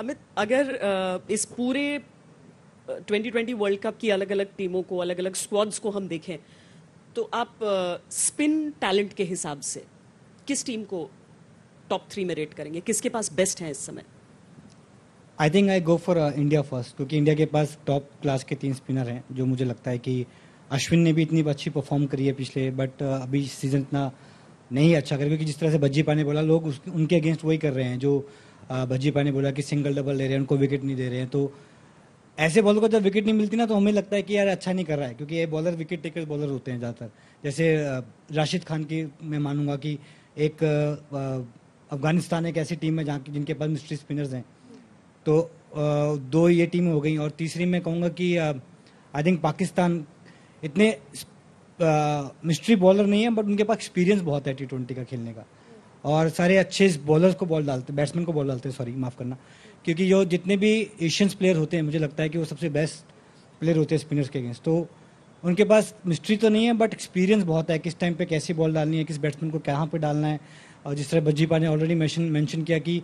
अमित अगर इस पूरे 2020 वर्ल्ड कप की अलग अलग टीमों को अलग अलग स्क्वाड्स को हम देखें तो आप स्पिन टैलेंट के हिसाब से किस टीम को टॉप थ्री में रेट करेंगे किसके पास बेस्ट हैं इस समय I think I go for India first क्योंकि इंडिया के पास टॉप क्लास के तीन स्पिनर हैं जो मुझे लगता है कि अश्विन ने भी इतनी अच्छी परफॉर्म करी है पिछले बट अभी सीजन इतना नहीं अच्छा कर क्योंकि जिस तरह से बज्जी पाने बोला लोग उस, उनके अगेंस्ट वही कर रहे हैं जो भज्जी पानी बोला कि सिंगल डबल ले रहे हैं उनको विकेट नहीं दे रहे हैं तो ऐसे बॉलर को जब विकेट नहीं मिलती ना तो हमें लगता है कि यार अच्छा नहीं कर रहा है क्योंकि ये बॉलर विकेट टेकर बॉलर होते हैं ज़्यादातर जैसे राशिद खान की मैं मानूंगा कि एक अफगानिस्तान एक ऐसी टीम है जहाँ जिनके पास मिस्ट्री स्पिनर्स हैं तो दो ये टीम हो गई और तीसरी मैं कहूँगा कि आई थिंक पाकिस्तान इतने मिस्ट्री बॉलर नहीं है बट उनके पास एक्सपीरियंस बहुत है टी ट्वेंटी का खेलने का और सारे अच्छे बॉलर्स को बॉल डालते बैट्समैन को बॉल डालते हैं सॉरी माफ़ करना क्योंकि जो जितने भी एशियंस प्लेयर होते हैं मुझे लगता है कि वो सबसे बेस्ट प्लेयर होते हैं स्पिनर्स के अगेंस्ट तो उनके पास मिस्ट्री तो नहीं है बट एक्सपीरियंस बहुत है किस टाइम पे कैसी बॉल डालनी है किस बैट्समैन को कहाँ पे डालना है और जिस तरह बज्जी ने ऑलरेडी मैंशन किया कि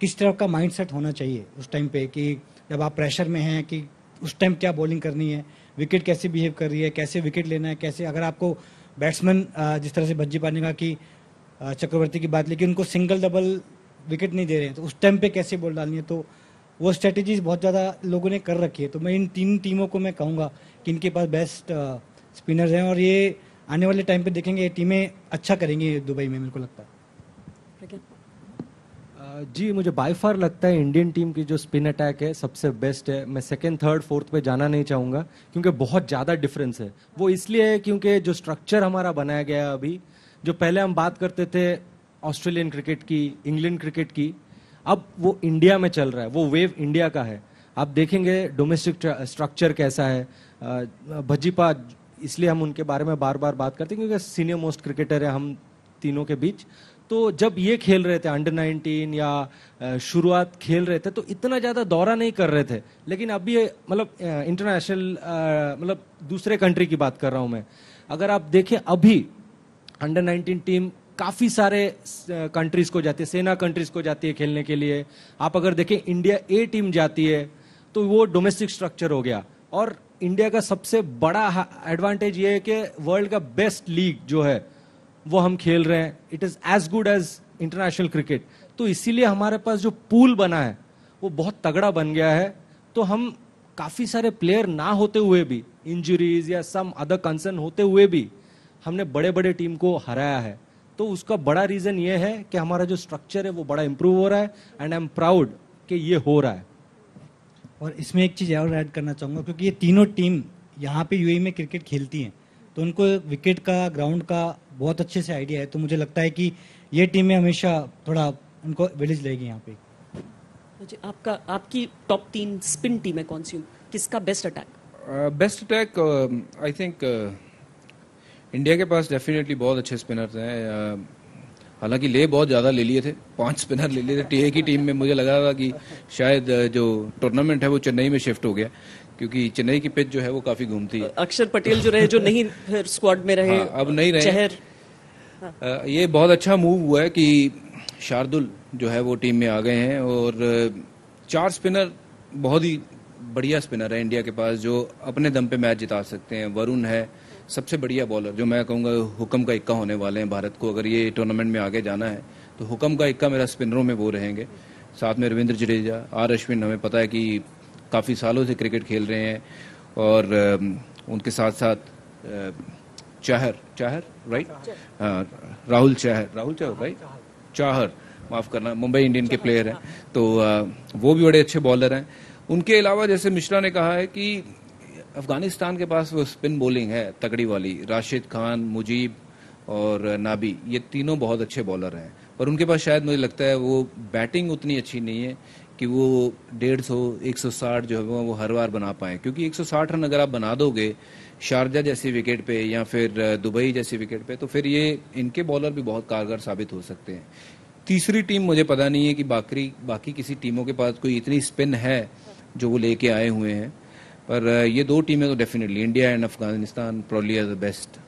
किस तरह का माइंड सेट होना चाहिए उस टाइम पे कि जब आप प्रेशर में हैं कि उस टाइम क्या बॉलिंग करनी है विकेट कैसे बिहेव कर रही है कैसे विकेट लेना है कैसे अगर आपको बैट्समैन जिस तरह से भज्जी ने कहा कि चक्रवर्ती की बात लेकिन उनको सिंगल डबल विकेट नहीं दे रहे हैं तो उस टाइम पे कैसे बॉल डालनी है तो वो स्ट्रेटेजीज बहुत ज़्यादा लोगों ने कर रखी है तो मैं इन तीन टीमों को मैं कहूँगा कि इनके पास बेस्ट स्पिनर्स हैं और ये आने वाले टाइम पे देखेंगे ये टीमें अच्छा करेंगी दुबई में मेरे को लगता है जी मुझे बाईफार फार लगता है इंडियन टीम की जो स्पिन अटैक है सबसे बेस्ट है मैं सेकेंड थर्ड फोर्थ पे जाना नहीं चाहूँगा क्योंकि बहुत ज़्यादा डिफरेंस है वो इसलिए है क्योंकि जो स्ट्रक्चर हमारा बनाया गया है अभी जो पहले हम बात करते थे ऑस्ट्रेलियन क्रिकेट की इंग्लैंड क्रिकेट की अब वो इंडिया में चल रहा है वो वेव इंडिया का है आप देखेंगे डोमेस्टिक स्ट्रक्चर कैसा है भज्जीपा इसलिए हम उनके बारे में बार बार बात करते हैं क्योंकि सीनियर मोस्ट क्रिकेटर है हम तीनों के बीच तो जब ये खेल रहे थे अंडर 19 या शुरुआत खेल रहे थे तो इतना ज़्यादा दौरा नहीं कर रहे थे लेकिन अब ये मतलब इंटरनेशनल मतलब दूसरे कंट्री की बात कर रहा हूँ मैं अगर आप देखें अभी अंडर 19 टीम काफ़ी सारे कंट्रीज़ को जाती है सेना कंट्रीज़ को जाती है खेलने के लिए आप अगर देखें इंडिया ए टीम जाती है तो वो डोमेस्टिक स्ट्रक्चर हो गया और इंडिया का सबसे बड़ा एडवांटेज ये है कि वर्ल्ड का बेस्ट लीग जो है वो हम खेल रहे हैं it is as good as international cricket तो इसीलिए हमारे पास जो पूल बना है वो बहुत तगड़ा बन गया है तो हम काफ़ी सारे प्लेयर ना होते हुए भी इंजरीज या सम अदर कंसर्न होते हुए भी हमने बड़े बड़े टीम को हराया है तो उसका बड़ा रीज़न ये है कि हमारा जो स्ट्रक्चर है वो बड़ा इम्प्रूव हो रहा है एंड आई एम प्राउड कि ये हो रहा है और इसमें एक चीज़ और ऐड करना चाहूँगा क्योंकि ये तीनों टीम यहाँ पे यूएई e में क्रिकेट खेलती हैं तो उनको विकेट का ग्राउंड का बहुत अच्छे से आइडिया है तो मुझे लगता है कि ये टीमें हमेशा थोड़ा उनको विलेज लेगी यहाँ पे तो जी आपका आपकी टॉप तीन स्पिन टीम है कौन सी किसका best attack best attack I think India के पास डेफिनेटली बहुत अच्छे स्पिनर हैं हालांकि ले बहुत ज़्यादा ले लिए थे पांच स्पिनर ले लिए थे टीए की टीम में मुझे लगा था कि शायद जो टूर्नामेंट है वो चेन्नई में शिफ्ट हो गया क्योंकि चेन्नई की पिच जो है वो काफ़ी घूमती है अक्षर पटेल जो रहे जो नहीं फिर स्क्वाड में रहे हाँ, अब नहीं रहे चहर हाँ। ये बहुत अच्छा मूव हुआ है कि शार्दुल जो है वो टीम में आ गए हैं और चार स्पिनर बहुत ही बढ़िया स्पिनर है इंडिया के पास जो अपने दम पे मैच जिता सकते हैं वरुण है सबसे बढ़िया बॉलर जो मैं कहूँगा हुक्म का इक्का होने वाले हैं भारत को अगर ये टूर्नामेंट में आगे जाना है तो हुक्म का इक्का मेरा स्पिनरों में वो रहेंगे साथ में रविंद्र जडेजा आर अश्विन हमें पता है कि काफ़ी सालों से क्रिकेट खेल रहे हैं और उनके साथ साथ चाहर चाहर राइट हाँ राहुल चाहर राहुल चाहर राइट चाहर माफ़ करना मुंबई इंडियन के प्लेयर हैं तो वो भी बड़े अच्छे बॉलर हैं उनके अलावा जैसे मिश्रा ने कहा है कि अफगानिस्तान के पास वो स्पिन बॉलिंग है तगड़ी वाली राशिद खान मुजीब और नाबी ये तीनों बहुत अच्छे बॉलर हैं पर उनके पास शायद मुझे लगता है वो बैटिंग उतनी अच्छी नहीं है कि वो डेढ़ सौ एक सौ साठ जो है वो हर बार बना पाए क्योंकि एक सौ साठ रन अगर आप बना दोगे शारजा जैसी विकेट पे या फिर दुबई जैसी विकेट पे तो फिर ये इनके बॉलर भी बहुत कारगर साबित हो सकते हैं तीसरी टीम मुझे पता नहीं है कि बाकी बाकी किसी टीमों के पास कोई इतनी स्पिन है जो वो लेके आए हुए हैं पर ये दो टीमें तो definitely India and Afghanistan probably are the best